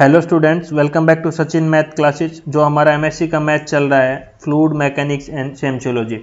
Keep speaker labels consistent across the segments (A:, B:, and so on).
A: hello students welcome back to Sachin math classes जो हमारा MSc का मैथ चल रहा है फ्लूड मैकेनिक्स एंड सेमचोलॉजी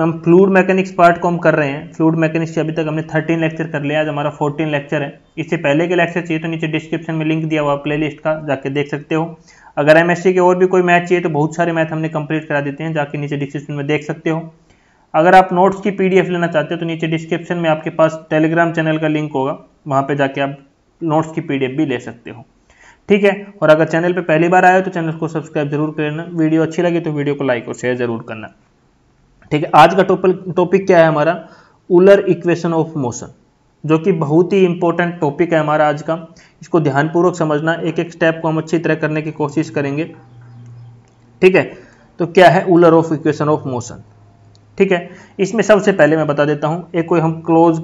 A: हम फ्लूड मैकेनिक्स पार्ट को हम कर रहे हैं फ्लूड मैकेनिक्स अभी तक हमने 13 लेक्चर कर लिया आज हमारा 14 लेक्चर है इससे पहले के लेक्चर चाहिए तो नीचे डिस्क्रिप्शन में लिंक दिया हुआ प्ले का जाके देख सकते हो अगर एम के और भी कोई मैथ चाहिए तो बहुत सारे मैथ हमने कंप्लीट करा देते हैं जाके नीचे डिस्क्रिप्शन में देख सकते हो अगर आप नोट्स की पी लेना चाहते हो तो नीचे डिस्क्रिप्शन में आपके पास टेलीग्राम चैनल का लिंक होगा वहाँ पर जाके आप नोट्स की पी भी ले सकते हो ठीक है और अगर चैनल पे पहली बार आए तो चैनल को सब्सक्राइब जरूर करना वीडियो अच्छी लगी तो वीडियो को लाइक और शेयर जरूर करना ठीक है आज का टॉपिक क्या है हमारा उलर इक्वेशन ऑफ मोशन जो कि बहुत ही इंपॉर्टेंट टॉपिक है हमारा आज का इसको ध्यानपूर्वक समझना एक एक स्टेप को हम अच्छी तरह करने की कोशिश करेंगे ठीक है तो क्या है उलर ऑफ इक्वेशन ऑफ मोशन ठीक है इसमें सबसे पहले मैं बता देता हूं एक कोई हम क्लोज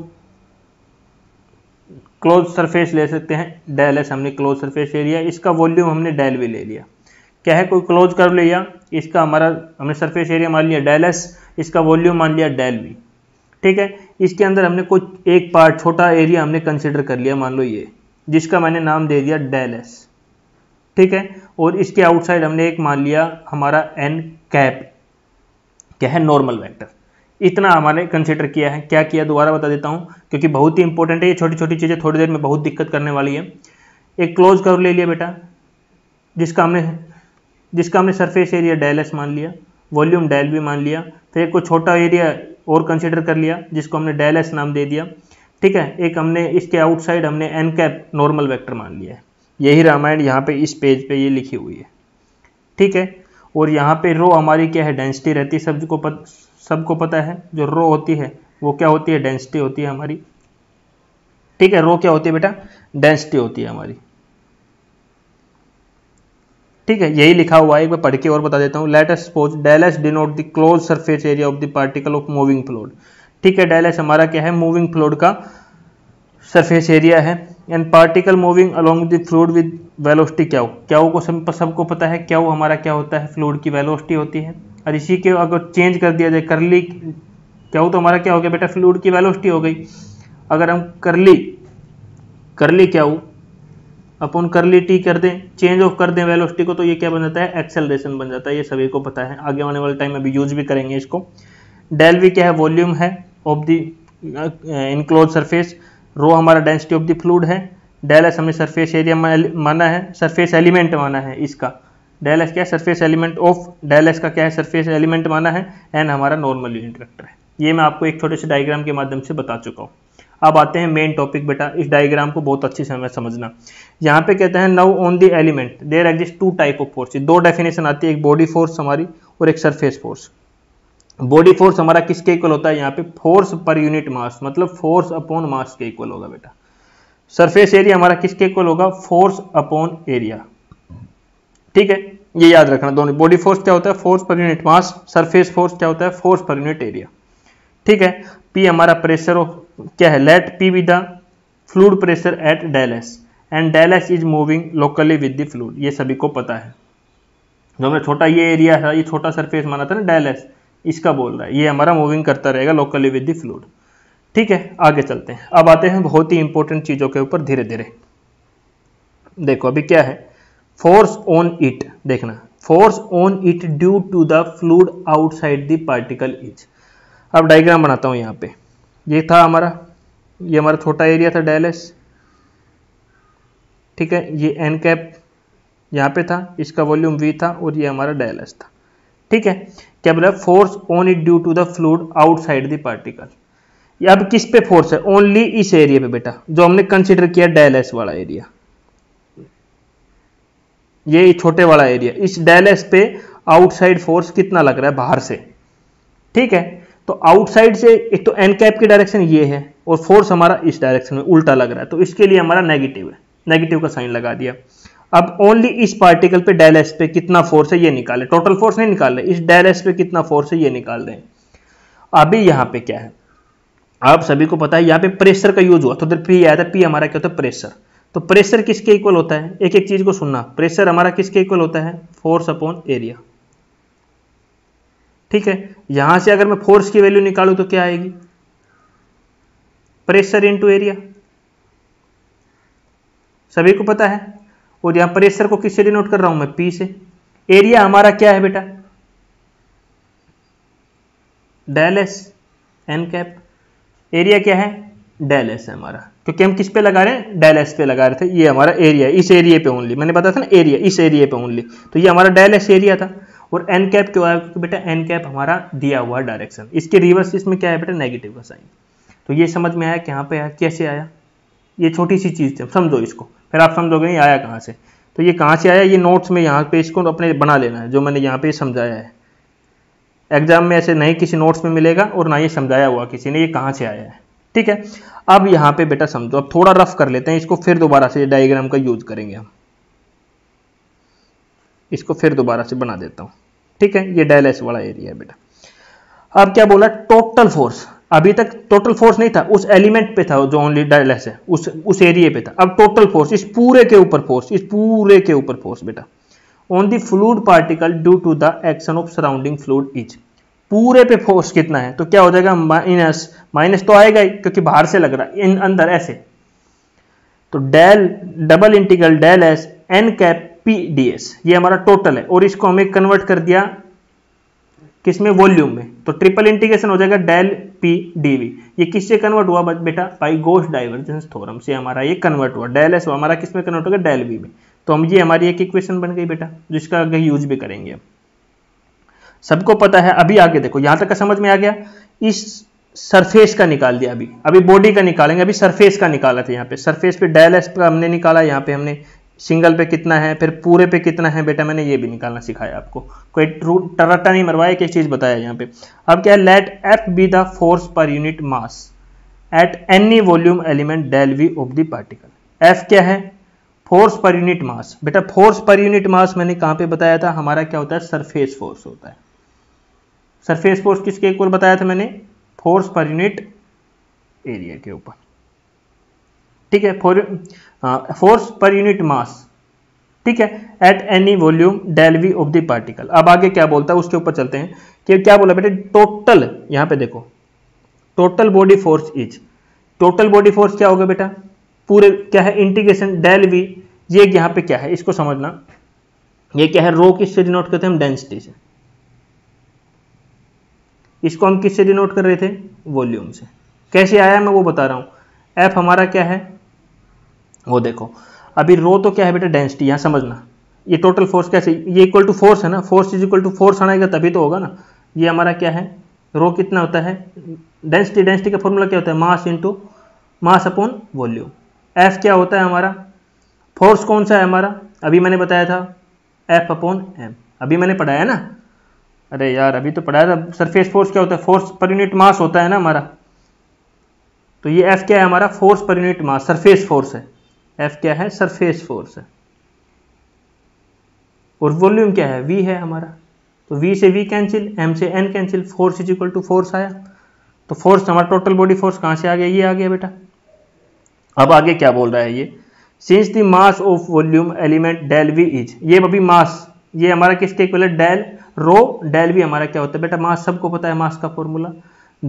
A: क्लोज सरफेस ले सकते हैं डेल एस हमने क्लोज सरफेस ले लिया इसका वॉल्यूम हमने डेल भी ले लिया क्या है कोई क्लोज कर लिया इसका हमारा हमने सरफेस एरिया मान लिया डेल एस इसका वॉल्यूम मान लिया डेल वी ठीक है इसके अंदर हमने कुछ एक पार्ट छोटा एरिया हमने कंसिडर कर लिया मान लो ये जिसका मैंने नाम दे दिया डेल एस ठीक है और इसके आउटसाइड हमने एक मान लिया हमारा एन कैप क्या है नॉर्मल वैक्टर इतना हमारे कंसिडर किया है क्या किया दोबारा बता देता हूँ क्योंकि बहुत ही इंपॉर्टेंट है ये छोटी छोटी चीज़ें थोड़ी देर में बहुत दिक्कत करने वाली है एक क्लोज कर्व ले लिया बेटा जिसका हमने जिसका हमने सरफेस एरिया डेल एस मान लिया वॉल्यूम डेल भी मान लिया फिर एक कोई छोटा एरिया और कंसिडर कर लिया जिसको हमने डेल एस नाम दे दिया ठीक है एक हमने इसके आउटसाइड हमने एन कैप नॉर्मल वैक्टर मान लिया है यही रामायण यहाँ पर इस पेज पर ये लिखी हुई है ठीक है और यहाँ पे रो हमारी क्या है डेंसिटी रहती है सब को पत, सबको पता है जो रो होती है वो क्या होती है डेंसिटी होती है हमारी ठीक है रो क्या होती है बेटा डेंसिटी होती है हमारी ठीक है यही लिखा हुआ है एक बार पढ़ के और बता देता हूँ let's suppose del S denote the close surface area of the particle of moving fluid ठीक है डेल एस हमारा क्या है मूविंग फ्लोड का सरफेस एरिया है and particle moving along the fluid with velocity क्या हो क्या को सबको पता है क्या हमारा क्या होता है फ्लूड की वेलोसिटी होती है और इसी के अगर चेंज कर दिया जाए करली क्या हो तो हमारा क्या हो गया बेटा फ्लूड की वेलोसिटी हो गई अगर हम करली करली क्या हो अपन करली टी कर दें चेंज ऑफ कर दें वेलोसिटी को तो ये क्या बन जाता है एक्सेलरेशन बन जाता है ये सभी को पता है आगे आने वाले टाइम में अभी यूज भी करेंगे इसको डेल भी क्या है वॉल्यूम है of the enclosed surface rho हमारा डेंसिटी ऑफ द फ्लूड है डेल एस हमने सरफेस एरिया माना है सरफेस एलिमेंट माना है इसका डेल एस क्या है surface element of del S का क्या है सरफेस एलिमेंट माना है एन हमारा नॉर्मल यूनिट वेक्टर है ये मैं आपको एक छोटे से डायग्राम के माध्यम से बता चुका हूँ अब आते हैं मेन टॉपिक बेटा इस डायग्राम को बहुत अच्छे से हमें समझना यहाँ पे कहते हैं now on the element there exist two type of force दो डेफिनेशन आती है एक बॉडी फोर्स हमारी और एक सरफेस फोर्स बॉडी फोर्स हमारा किसके इक्वल होता है यहाँ पे फोर्स पर यूनिट मास मतलब फोर्स अपॉन मास के इक्वल होगा बेटा सरफेस एरिया हमारा किसके इक्वल होगा फोर्स अपॉन एरिया ठीक है ये याद रखना दोनों बॉडी फोर्स क्या होता है force per unit mass surface force क्या होता है फोर्स पर यूनिट एरिया ठीक है पी हमारा प्रेशर ऑफ क्या है let P with the fluid pressure at del S and del S is moving locally with the fluid ये सभी को पता है जो हमने छोटा ये एरिया है ये छोटा सरफेस माना था ना डेलेस इसका बोल रहा है ये हमारा मूविंग करता रहेगा लोकली विद द फ्लूड ठीक है आगे चलते हैं अब आते हैं बहुत ही इंपॉर्टेंट चीज़ों के ऊपर धीरे धीरे देखो अभी क्या है फोर्स ऑन इट देखना force on it due to the fluid outside the particle each अब डायग्राम बनाता हूं यहां पे ये था हमारा ये हमारा छोटा एरिया था डायलिस ठीक है ये एन कैप यहाँ पे था इसका वॉल्यूम वी था और ये हमारा डायलस था ठीक है क्या बोला force on it due to the fluid outside the particle ये अब किस पे फोर्स है ओनली इस एरिया पे बेटा जो हमने कंसिडर किया डायलिस वाला एरिया ये छोटे वाला एरिया इस डेल एस पे आउटसाइड फोर्स कितना लग रहा है बाहर से ठीक है तो आउटसाइड से एक तो एन कैप की डायरेक्शन ये है और फोर्स हमारा इस डायरेक्शन में उल्टा लग रहा है तो इसके लिए हमारा नेगेटिव है नेगेटिव का साइन लगा दिया अब ओनली इस पार्टिकल पे डेल एस पे कितना फोर्स है ये निकाले टोटल फोर्स नहीं निकाल रहे इस डेल एस पे कितना फोर्स है ये निकाल रहे हैं अभी यहाँ पे क्या है आप सभी को पता है यहाँ पे प्रेशर का यूज हुआ तो उधर पी आया था पी हमारा क्या होता है प्रेशर तो प्रेशर किसके इक्वल होता है एक एक चीज को सुनना प्रेशर हमारा किसके इक्वल होता है फोर्स अपॉन एरिया ठीक है यहां से अगर मैं फोर्स की वैल्यू निकालू तो क्या आएगी प्रेशर इनटू एरिया सभी को पता है और यहां प्रेशर को किससे डिनोट कर रहा हूं मैं पी से एरिया हमारा क्या है बेटा del S N cap area क्या है डेल एस है हमारा क्योंकि हम किस पे लगा रहे हैं डेल एस पे लगा रहे थे ये हमारा एरिया इस एरिया पे ओनली मैंने बताया था ना एरिया इस एरिया पे ओनली तो ये हमारा डेल एस एरिया था और एन कैप क्यों आया क्योंकि बेटा एन कैप हमारा दिया हुआ डायरेक्शन इसके रिवर्स इसमें क्या है बेटा नेगेटिव का साइन तो ये समझ में आया यहाँ पे आया कैसे आया ये छोटी सी चीज़ थी समझो इसको फिर आप समझोगे नहीं आया कहाँ से तो ये कहाँ से आया ये नोट्स में यहाँ पे इसको अपने बना लेना है जो मैंने यहाँ पे समझाया है एग्जाम में ऐसे नहीं किसी नोट्स में मिलेगा और ना ये समझाया हुआ किसी ने ये कहाँ से आया है ठीक है अब यहां पे बेटा समझो अब थोड़ा रफ कर लेते हैं इसको फिर दोबारा से डायग्राम का यूज करेंगे हम इसको फिर दोबारा से बना देता हूं ठीक है ये डायलिस वाला एरिया है बेटा अब क्या बोला टोटल फोर्स अभी तक टोटल फोर्स नहीं था उस एलिमेंट पे था जो ओनली डायलिस है उस उस एरिया पे था अब टोटल फोर्स इस पूरे के ऊपर फोर्स इस पूरे के ऊपर फोर्स बेटा on the fluid particle due to the action of surrounding fluid is पूरे पे फोर्स कितना है तो क्या हो जाएगा माइनस माइनस तो आएगा ही क्योंकि बाहर से लग रहा है इन अंदर ऐसे तो del double integral del S N cap P D S ये हमारा टोटल है और इसको हमें कन्वर्ट कर दिया किसमें वॉल्यूम में तो ट्रिपल इंटीग्रेशन हो जाएगा डेल पी डी वी ये किससे कन्वर्ट हुआ बेटा बाई गोस डाइवर्जेंस थोरम से हमारा ये कन्वर्ट हुआ डेल एस हमारा किसमें कन्वर्ट होगा डेल वी में तो हम ये हमारी एक इक्वेशन बन गई बेटा जिसका आगे यूज भी करेंगे सबको पता है अभी आगे देखो यहां तक का समझ में आ गया इस सरफेस का निकाल दिया अभी अभी बॉडी का निकालेंगे अभी सरफेस का निकाला था यहाँ पे सरफेस पे डायल एस का हमने निकाला यहाँ पे हमने सिंगल पे कितना है फिर पूरे पे कितना है बेटा मैंने ये भी निकालना सिखाया आपको कोई टरटा नहीं मरवाया एक चीज़ बताया यहाँ पे अब क्या है let F be the force per unit mass at any volume element del V of the particle F क्या है फोर्स पर यूनिट मास बेटा फोर्स पर यूनिट मास मैंने कहाँ पे बताया था हमारा क्या होता है सरफेस फोर्स होता है सरफेस फोर्स किसके इक्वल बताया था मैंने फोर्स पर यूनिट एरिया के ऊपर ठीक है for force per unit mass ठीक है at any volume del V of the particle अब आगे क्या बोलता है उसके ऊपर चलते हैं कि क्या बोला बेटे टोटल यहां पे देखो total body force is total body force क्या होगा बेटा पूरे क्या है इंटीग्रेशन डेल वी ये यहां पे क्या है इसको समझना ये क्या है रो से डिनोट करते हैं हम डेंसिटी से इसको हम किससे डिनोट कर रहे थे वॉल्यूम से कैसे आया मैं वो बता रहा हूँ एफ हमारा क्या है वो देखो अभी रो तो क्या है बेटा डेंसिटी यहाँ समझना ये टोटल फोर्स कैसे ये इक्वल टू फोर्स है ना force is equal to force आएगा तभी तो होगा ना ये हमारा क्या है रो कितना होता है डेंसिटी डेंसिटी का फॉर्मूला क्या होता है mass into mass upon volume F क्या होता है हमारा फोर्स कौन सा है हमारा अभी मैंने बताया था एफ अपॉन एम अभी मैंने पढ़ाया ना अरे यार अभी तो पढ़ाया था सरफेस फोर्स क्या होता है फोर्स पर यूनिट मास होता है ना हमारा तो ये एफ क्या है हमारा force per unit mass surface force है एफ क्या है सरफेस फोर्स है और वॉल्यूम क्या है वी है हमारा तो वी से वी कैंसिल एम से N cancel force is equal to force आया तो फोर्स हमारा टोटल बॉडी फोर्स कहाँ से आ गया ये आ गया बेटा अब आगे क्या बोल रहा है ये since the mass of volume element del V is ये अभी मास ये हमारा किसके इक्वल है डेल रो डेल भी हमारा क्या होता है बेटा मास सबको पता है मास का formula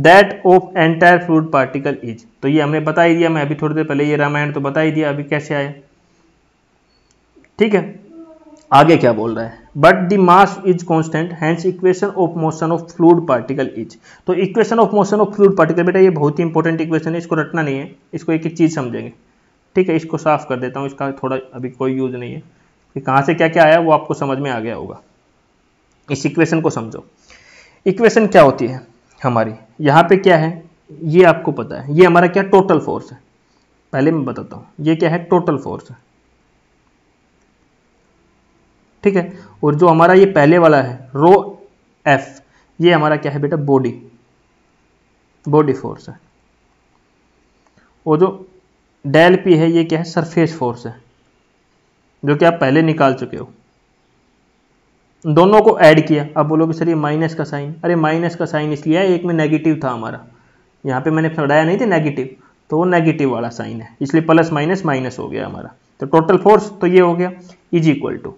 A: that of entire fluid particle is तो ये हमने बता ही दिया मैं अभी थोड़ी देर पहले ये रामायण तो बता ही दिया अभी कैसे आया ठीक है आगे क्या बोल रहा है but the mass is constant hence equation of motion of fluid particle is तो equation of motion of fluid particle बेटा ये बहुत ही इंपॉर्टेंट इक्वेशन है इसको रटना नहीं है इसको एक एक चीज़ समझेंगे ठीक है इसको साफ कर देता हूँ इसका थोड़ा अभी कोई यूज नहीं है कि कहाँ से क्या क्या आया वो आपको समझ में आ गया होगा इस इक्वेशन को समझो इक्वेशन क्या होती है हमारी यहाँ पे क्या है ये आपको पता है ये हमारा क्या टोटल फोर्स है पहले मैं बताता हूँ ये क्या है टोटल फोर्स है ठीक है और जो हमारा ये पहले वाला है रो एफ ये हमारा क्या है बेटा बॉडी बॉडी फोर्स है और जो डेल पी है ये क्या है सरफेस फोर्स है जो कि आप पहले निकाल चुके हो दोनों को ऐड किया आप बोलोगे सर ये माइनस का साइन अरे माइनस का साइन इसलिए है एक में नेगेटिव था हमारा यहाँ पे मैंने पढ़ाया नहीं था नेगेटिव तो वो नेगेटिव वाला साइन है इसलिए प्लस माइनस माइनस हो गया हमारा तो टोटल फोर्स तो ये हो गया इज इक्वल टू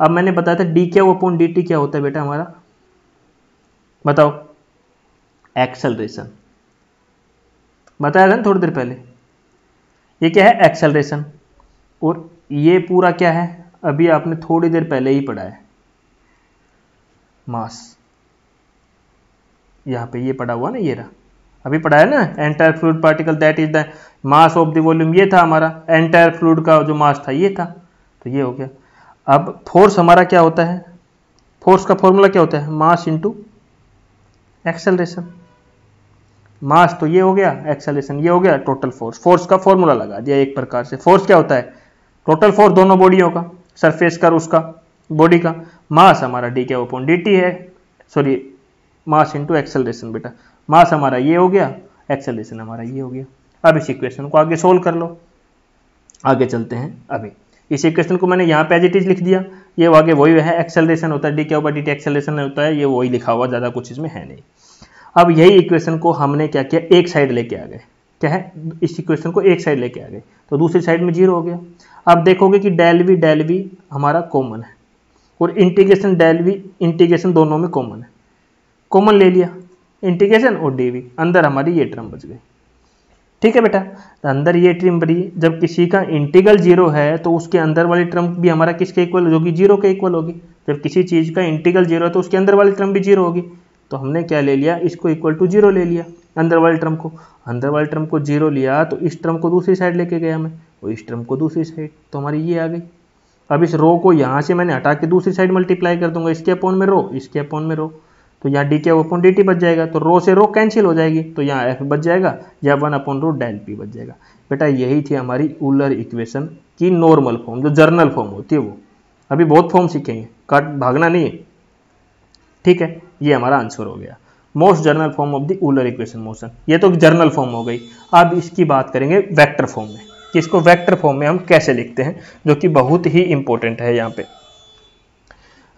A: अब मैंने बताया था डी क्या अपॉन डी टी क्या होता है बेटा हमारा बताओ एक्सेलरेशन बताया था ना थोड़ी देर पहले ये क्या है एक्सेलरेशन और ये पूरा क्या है अभी आपने थोड़ी देर पहले ही पढ़ा है मास यहाँ पे ये पढ़ा हुआ ना ये रहा अभी पढ़ा है ना entire fluid particle that is the mass of the volume ये था हमारा एंटायर फ्लूड का जो मास था ये था तो ये हो गया अब फोर्स हमारा क्या होता है फोर्स का फॉर्मूला क्या होता है मास इंटू एक्सेलरेशन मास तो ये हो गया एक्सेलरेशन ये हो गया टोटल फोर्स फोर्स का फॉर्मूला लगा दिया एक प्रकार से फोर्स क्या होता है टोटल फोर्स दोनों बॉडियों का सरफेस कर उसका बॉडी का मास हमारा डी के ओपन डी है सॉरी मास इंटू एक्सेलरेशन बेटा मास हमारा ये हो गया एक्सेलरेशन हमारा ये हो गया अब इस इक्वेशन को आगे सोल्व कर लो आगे चलते हैं अभी इस इक्वेशन को मैंने यहाँ पे एजिटिज लिख दिया ये आगे वही है एक्सेलरेशन होता है डी के ओपर डी टी एक्सेलरेशन होता है ये वही लिखा हुआ ज़्यादा कुछ इसमें है नहीं अब यही इक्वेशन को हमने क्या किया एक साइड लेके आ गए क्या है इस इक्वेशन को एक साइड लेके आ गए तो दूसरी साइड में जीरो हो गया अब देखोगे कि डेल वी डेल वी हमारा कॉमन है और इंटीग्रेशन डेल वी इंटीग्रेशन दोनों में कॉमन है कॉमन ले लिया इंटीग्रेशन और डी वी अंदर हमारी ये टर्म बच गई ठीक है बेटा तो अंदर ये टर्म बनी जब किसी का इंटीग्रल जीरो है तो उसके अंदर वाली टर्म भी हमारा किसके इक्वल होगी जीरो के इक्वल होगी जब किसी चीज़ का इंटीग्रल जीरो है तो उसके अंदर वाली टर्म भी जीरो होगी तो हमने क्या ले लिया इसको इक्वल टू जीरो ले लिया अंदर वाले टर्म को अंदर वाले टर्म को जीरो लिया तो इस टर्म को दूसरी साइड लेके गया मैं और इस टर्म को दूसरी साइड तो हमारी ये आ गई अब इस रो को यहाँ से मैंने हटा के दूसरी साइड मल्टीप्लाई कर दूंगा इसके अपोन में रो इसके अपॉन में रो तो यहाँ डी के अपॉन डी टी बच जाएगा तो रो से रो कैंसिल हो जाएगी तो यहाँ एफ बच जाएगा या one upon rho del P बच जाएगा बेटा यही थी हमारी उलर इक्वेशन की नॉर्मल फॉर्म जो जर्नल फॉर्म होती है वो अभी बहुत फॉर्म सीखेंगे काट भागना नहीं है ठीक है ये हमारा आंसर हो गया most general form of the Euler equation motion ये तो जर्नल फॉर्म हो गई अब इसकी बात करेंगे वैक्टर फॉर्म में कि इसको वैक्टर फॉर्म में हम कैसे लिखते हैं जो कि बहुत ही इंपॉर्टेंट है यहाँ पे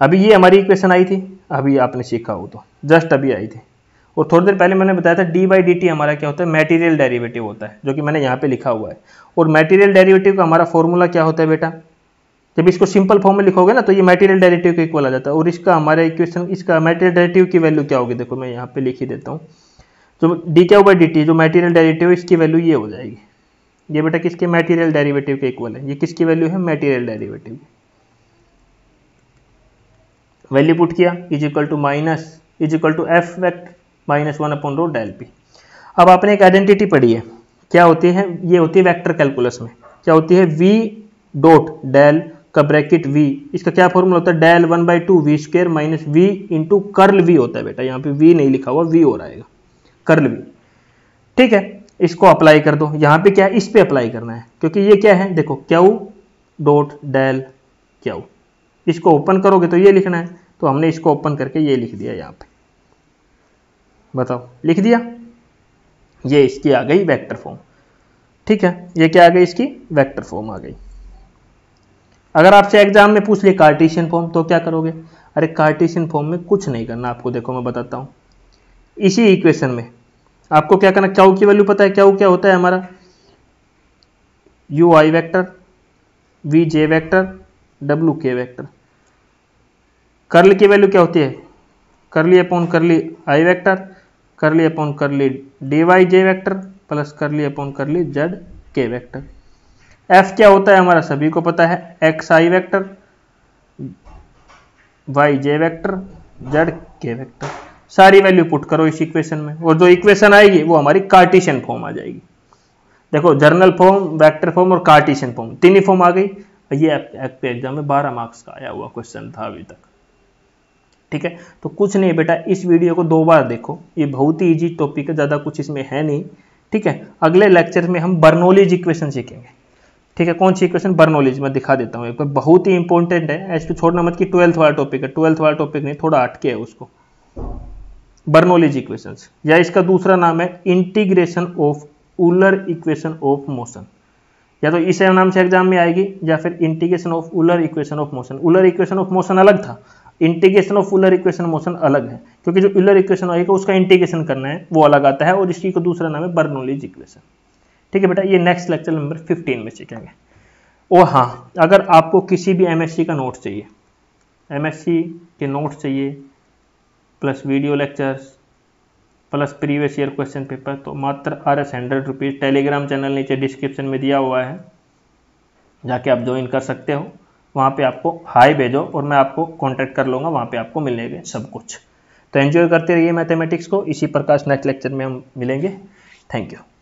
A: अभी ये हमारी इक्वेशन आई थी अभी आपने सीखा हो तो जस्ट अभी आई थी और थोड़ी देर पहले मैंने बताया था डी बाई डी टी हमारा क्या होता है मेटीरियल डेरिवेटिव होता है जो कि मैंने यहाँ पे लिखा हुआ है और मेटीरियल डेरिवेटिव का हमारा फॉर्मूला क्या होता है बेटा जब इसको सिंपल फॉर्म में लिखोगे ना तो ये मेटेरियल डायरेक्टिव के इक्वल आ जाता है और इसका हमारा इक्वेशन इसका मेटेरियल डायरेक्टिव की वैल्यू क्या होगी देखो मैं यहाँ पे लिख ही देता हूँ तो डी क्या बाई डी टी जो मेटेरियल डायरेक्टिव इसकी वैल्यू ये हो जाएगी ये बेटा किसके मेटेरियल डायरेवेटिव के इक्वल है ये किसकी वैल्यू है मेटेरियल डायरेवेटिव वैल्यू पुट किया is equal to minus is equal to F vector minus one upon rho del P अब आपने एक आइडेंटिटी पढ़ी है क्या होती है ये होती है वेक्टर कैलकुलस में क्या होती है वी डॉट डेल का ब्रैकेट v इसका क्या फॉर्मूला होता है del one by two V square minus V into curl V होता है बेटा यहाँ पे v नहीं लिखा हुआ v हो रहा है कर्ल v ठीक है इसको अप्लाई कर दो यहाँ पे क्या है इस पे अप्लाई करना है क्योंकि ये क्या है देखो क्यू डॉट डेल क्यू इसको ओपन करोगे तो ये लिखना है तो हमने इसको ओपन करके ये लिख दिया यहाँ पे बताओ लिख दिया ये इसकी आ गई वैक्टर फॉर्म ठीक है ये क्या आ गई इसकी वैक्टर फॉर्म आ गई अगर आपसे एग्जाम में पूछ लिए कार्टिशियन फॉर्म तो क्या करोगे अरे कार्टिशियन फॉर्म में कुछ नहीं करना आपको देखो मैं बताता हूँ इसी इक्वेशन में आपको क्या करना क्या की वैल्यू पता है क्या क्या होता है हमारा U I vector V J vector W K vector curl की वैल्यू क्या होती है curly upon curly I vector curly upon curly D Y J vector plus curly upon curly Z K vector F क्या होता है हमारा सभी को पता है X I vector Y J vector Z K vector सारी वैल्यू पुट करो इस इक्वेशन में और जो इक्वेशन आएगी वो हमारी कार्टिशियन फॉर्म आ जाएगी देखो जर्नल फॉर्म वेक्टर फॉर्म और कार्टिशियन फॉर्म तीन ही फॉर्म आ गई ये आपके एग्जाम में बारह मार्क्स का आया हुआ क्वेश्चन था अभी तक ठीक है तो कुछ नहीं बेटा इस वीडियो को दो बार देखो ये बहुत ही ईजी टॉपिक है ज़्यादा कुछ इसमें है नहीं ठीक है अगले लेक्चर में हम बर्नोलीज इक्वेशन सीखेंगे ठीक है कौन सी इक्वेशन बर्नोलिज मैं दिखा देता हूँ एक बार बहुत ही इंपॉर्टेंट है इसको तो छोड़ना मत कि ट्वेल्थ वाला टॉपिक है ट्वेल्थ वाला टॉपिक नहीं थोड़ा अटके है उसको बर्नोलिज इक्वेशन या इसका दूसरा नाम है integration of Euler equation of motion या तो इस नाम से एग्जाम में आएगी या फिर integration of Euler equation of motion Euler equation of motion अलग था integration of Euler equation motion अलग है क्योंकि जो उलर इक्वेशन आएगा उसका इंटीग्रेशन करना है वो अलग आता है और इसी को दूसरा नाम है बर्नोलिज इक्वेशन ठीक है बेटा ये नेक्स्ट लेक्चर नंबर फिफ्टीन में सीखेंगे और हाँ अगर आपको किसी भी एम का नोट चाहिए एम के नोट चाहिए plus video lectures plus previous year question paper तो मात्र R S hundred rupees Telegram channel नीचे डिस्क्रिप्शन में दिया हुआ है जाके आप ज्वाइन कर सकते हो वहाँ पे आपको हाई भेजो और मैं आपको कांटेक्ट कर लूँगा वहाँ पे आपको मिलेंगे सब कुछ तो एंजॉय करते रहिए मैथमेटिक्स को इसी प्रकार नेक्स्ट लेक्चर में हम मिलेंगे थैंक यू